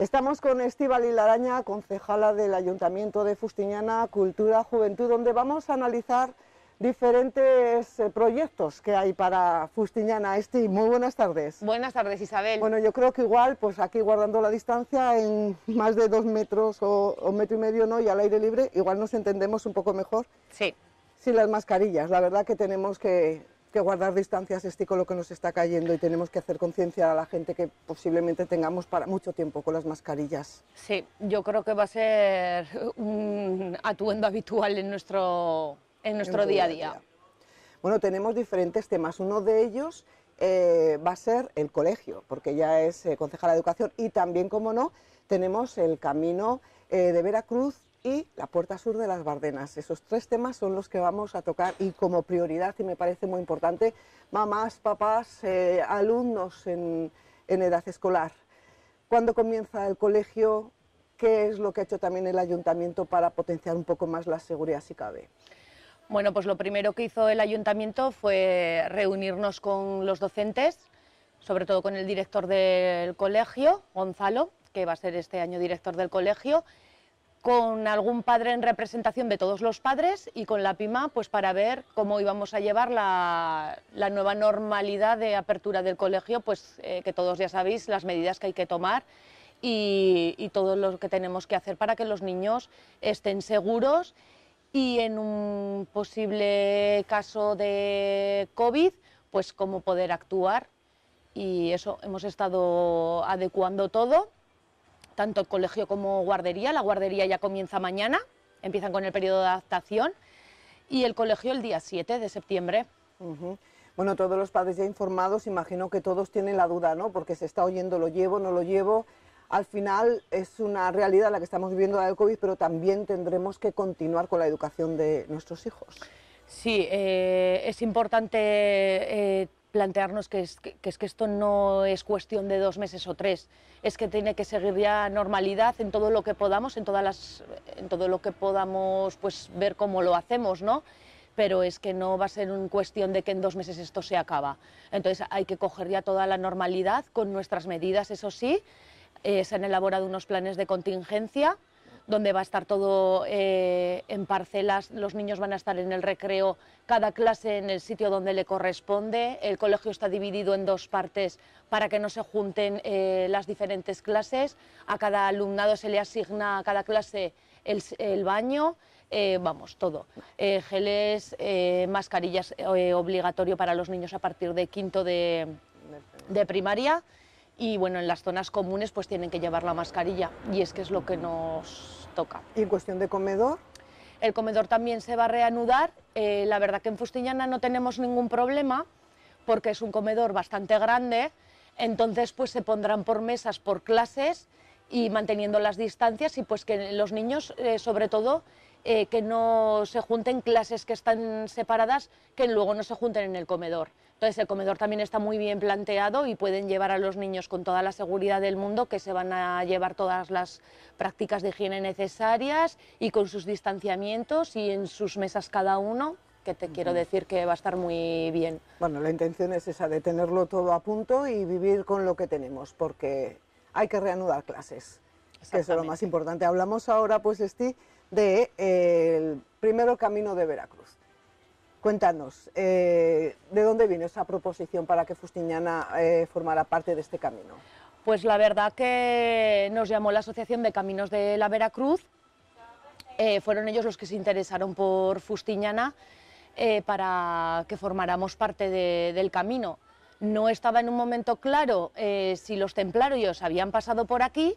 Estamos con Estiba Lilaraña, concejala del Ayuntamiento de Fustiñana, Cultura, Juventud, donde vamos a analizar diferentes eh, proyectos que hay para Fustiñana. Esti, muy buenas tardes. Buenas tardes, Isabel. Bueno, yo creo que igual, pues aquí guardando la distancia en más de dos metros o, o metro y medio, ¿no? Y al aire libre, igual nos entendemos un poco mejor. Sí. Sin las mascarillas, la verdad que tenemos que que guardar distancias es lo que nos está cayendo y tenemos que hacer conciencia a la gente que posiblemente tengamos para mucho tiempo con las mascarillas. Sí, yo creo que va a ser un atuendo habitual en nuestro, en nuestro día, a día. Bueno, tenemos diferentes temas. Uno de ellos eh, va a ser el colegio, porque ya es concejal eh, concejala de educación y también, como no, tenemos el camino eh, de Veracruz y La Puerta Sur de las Bardenas. Esos tres temas son los que vamos a tocar y como prioridad, y me parece muy importante, mamás, papás, eh, alumnos en, en edad escolar. ¿Cuándo comienza el colegio? ¿Qué es lo que ha hecho también el ayuntamiento para potenciar un poco más la seguridad si cabe? Bueno, pues lo primero que hizo el ayuntamiento fue reunirnos con los docentes, sobre todo con el director del colegio, Gonzalo, que va a ser este año director del colegio, con algún padre en representación de todos los padres y con la PIMA pues para ver cómo íbamos a llevar la, nueva normalidad de apertura del colegio, pues eh, que todos ya sabéis las medidas que hay que tomar y, y, todo lo que tenemos que hacer para que los niños estén seguros y en un posible caso de COVID, pues cómo poder actuar y eso hemos estado adecuando todo tanto el colegio como guardería. La guardería ya comienza mañana, empiezan con el periodo de adaptación y el colegio el día 7 de septiembre. Bueno, todos los padres ya informados, imagino que todos tienen la duda, ¿no? Porque se está oyendo, lo llevo, no lo llevo. Al final es una realidad la que estamos viviendo la del COVID, pero también tendremos que continuar con la educación de nuestros hijos. Sí, eh, es importante eh, plantearnos que es que, esto no es cuestión de dos meses o tres, es que tiene que seguir ya normalidad en todo lo que podamos, en, todas las, en todo lo que podamos pues, ver cómo lo hacemos, ¿no? pero es que no va a ser una cuestión de que en dos meses esto se acaba. Entonces hay que coger ya toda la normalidad con nuestras medidas, eso sí. Eh, se han elaborado unos planes de contingencia donde va a estar todo eh, en parcelas, los niños van a estar en el recreo, cada clase en el sitio donde le corresponde, el colegio está dividido en dos partes para que no se junten eh, las diferentes clases, a cada alumnado se le asigna a cada clase el, baño, eh, vamos, todo. geles, mascarillas obligatorio para los niños a partir de quinto de, de primaria y bueno, en las zonas comunes pues tienen que llevar la mascarilla y es que es lo que nos toca. ¿Y en cuestión de comedor? El comedor también se va a reanudar. Eh, la verdad que en Fustiñana no tenemos ningún problema porque es un comedor bastante grande. Entonces, pues se pondrán por mesas, por clases y manteniendo las distancias y pues que los niños, eh, sobre todo, eh, que no se junten clases que están separadas, que luego no se junten en el comedor. Entonces el comedor también está muy bien planteado y pueden llevar a los niños con toda la seguridad del mundo que se van a llevar todas las prácticas de higiene necesarias y con sus distanciamientos y en sus mesas cada uno que te quiero decir que va a estar muy bien. Bueno, la intención es esa, de tenerlo todo a punto y vivir con lo que tenemos, porque hay que reanudar clases, que es lo más importante. Hablamos ahora, pues, Esti, de el eh, primero camino de Veracruz. Cuéntanos, eh, ¿de dónde vino esa proposición para que Fustiñana eh, formara parte de este camino? Pues la verdad que nos llamó la Asociación de Caminos de la Veracruz. fueron ellos los que se interesaron por Fustiñana para que formáramos parte del camino. No estaba en un momento claro si los templarios habían pasado por aquí,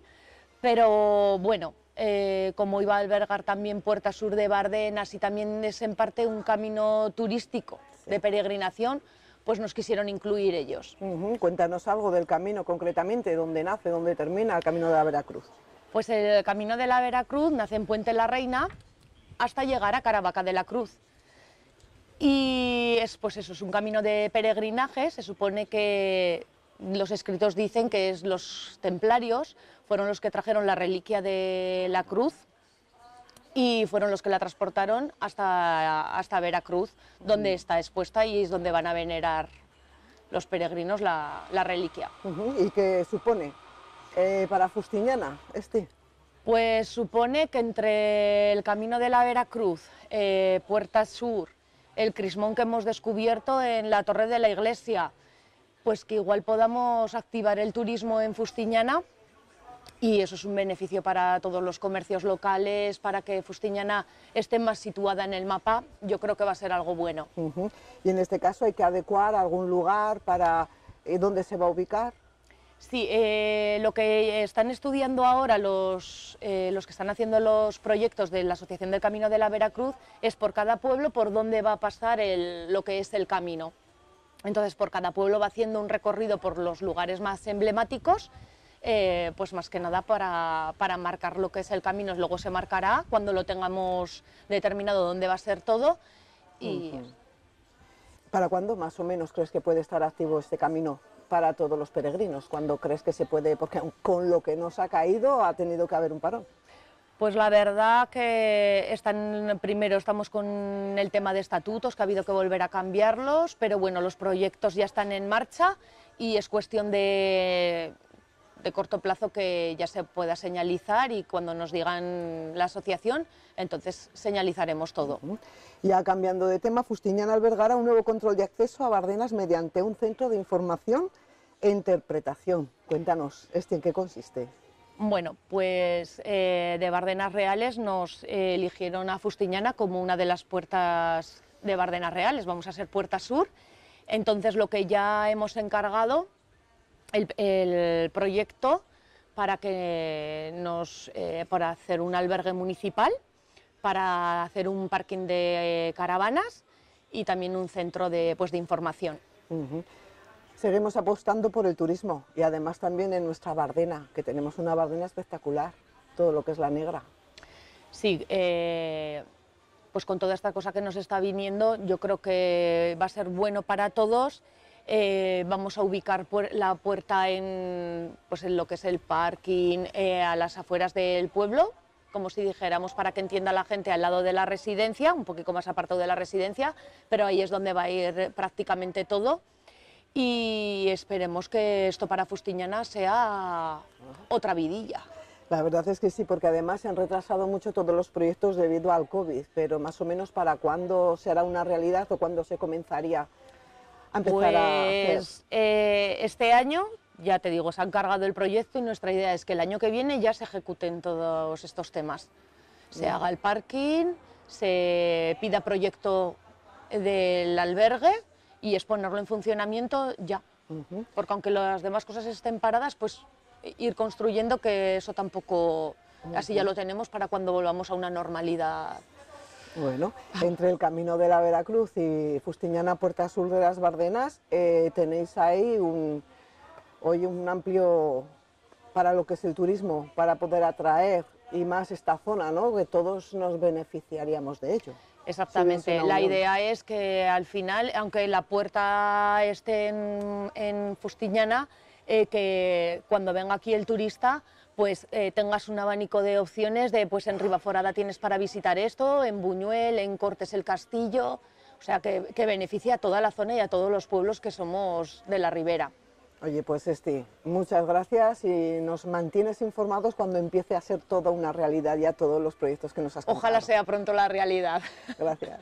pero bueno, eh, como iba a albergar también Puerta Sur de Bardenas y también es en parte un camino turístico de peregrinación, pues nos quisieron incluir ellos. Cuéntanos algo del camino concretamente, dónde nace, dónde termina el Camino de la Veracruz. Pues el Camino de la Veracruz nace en Puente la Reina hasta llegar a Caravaca de la Cruz. Y es, pues eso, es un camino de peregrinaje, se supone que los escritos dicen que es los templarios fueron los que trajeron la reliquia de la cruz y fueron los que la transportaron hasta, hasta Veracruz, donde mm. está expuesta y es donde van a venerar los peregrinos la, reliquia. ¿Y qué supone eh, para Justiniana este? Pues supone que entre el camino de la Veracruz, eh, Puerta Sur, el crismón que hemos descubierto en la torre de la iglesia, pues que igual podamos activar el turismo en Fustiñana y eso es un beneficio para todos los comercios locales, para que Fustiñana esté más situada en el mapa, yo creo que va a ser algo bueno. Y en este caso hay que adecuar algún lugar para eh, dónde se va a ubicar. Sí, eh, lo que están estudiando ahora los, eh, los que están haciendo los proyectos de la Asociación del Camino de la Veracruz es por cada pueblo por dónde va a pasar lo que es el camino. Entonces, por cada pueblo va haciendo un recorrido por los lugares más emblemáticos, eh, pues más que nada para, marcar lo que es el camino. Luego se marcará cuando lo tengamos determinado dónde va a ser todo. ¿Para cuándo más o menos crees que puede estar activo este camino? para todos los peregrinos, ¿Cuándo crees que se puede, porque con lo que nos ha caído ha tenido que haber un parón. Pues la verdad que están, primero estamos con el tema de estatutos, que ha habido que volver a cambiarlos, pero bueno, los proyectos ya están en marcha y es cuestión de, de corto plazo que ya se pueda señalizar y cuando nos digan la asociación, entonces señalizaremos todo. Ya cambiando de tema, Fustiñán albergará un nuevo control de acceso a Bardenas mediante un centro de información e interpretación. Cuéntanos, este, ¿en qué consiste? Bueno, pues eh, de Bardenas Reales nos eh, eligieron a Fustiñana como una de las puertas de Bardenas Reales, vamos a ser Puerta Sur. Entonces lo que ya hemos encargado, el, proyecto para, que nos, eh, hacer un albergue municipal, para hacer un parking de caravanas y también un centro de, pues, de información. Seguimos apostando por el turismo y además también en nuestra Bardena, que tenemos una Bardena espectacular, todo lo que es la negra. Sí, eh, pues con toda esta cosa que nos está viniendo, yo creo que va a ser bueno para todos. Eh, vamos a ubicar la puerta en, pues en lo que es el parking, eh, a las afueras del pueblo, como si dijéramos para que entienda la gente al lado de la residencia, un poquito más apartado de la residencia, pero ahí es donde va a ir prácticamente todo y esperemos que esto para Fustiñana sea otra vidilla. La verdad es que sí, porque además se han retrasado mucho todos los proyectos debido al COVID, pero más o menos para cuándo será una realidad o cuándo se comenzaría a empezar a hacer. Pues, eh, este año, ya te digo, se han cargado el proyecto y nuestra idea es que el año que viene ya se ejecuten todos estos temas. Se haga el parking, se pida proyecto del albergue, y es ponerlo en funcionamiento ya. Porque aunque las demás cosas estén paradas, pues ir construyendo que eso tampoco, así ya lo tenemos para cuando volvamos a una normalidad. Bueno, entre el Camino de la Veracruz y Fustiñana Puerta Sur de las Bardenas, eh, tenéis ahí un, hoy un amplio para lo que es el turismo, para poder atraer y más esta zona, ¿no? que todos nos beneficiaríamos de ello. Exactamente, la idea es que al final, aunque la puerta esté en, Fustiñana, eh, que cuando venga aquí el turista, pues eh, tengas un abanico de opciones de pues en Ribaforada tienes para visitar esto, en Buñuel, en Cortes el Castillo, o sea que, que beneficia a toda la zona y a todos los pueblos que somos de la ribera. Oye, pues este, muchas gracias y nos mantienes informados cuando empiece a ser toda una realidad ya todos los proyectos que nos has Ojalá sea pronto la realidad. Gracias.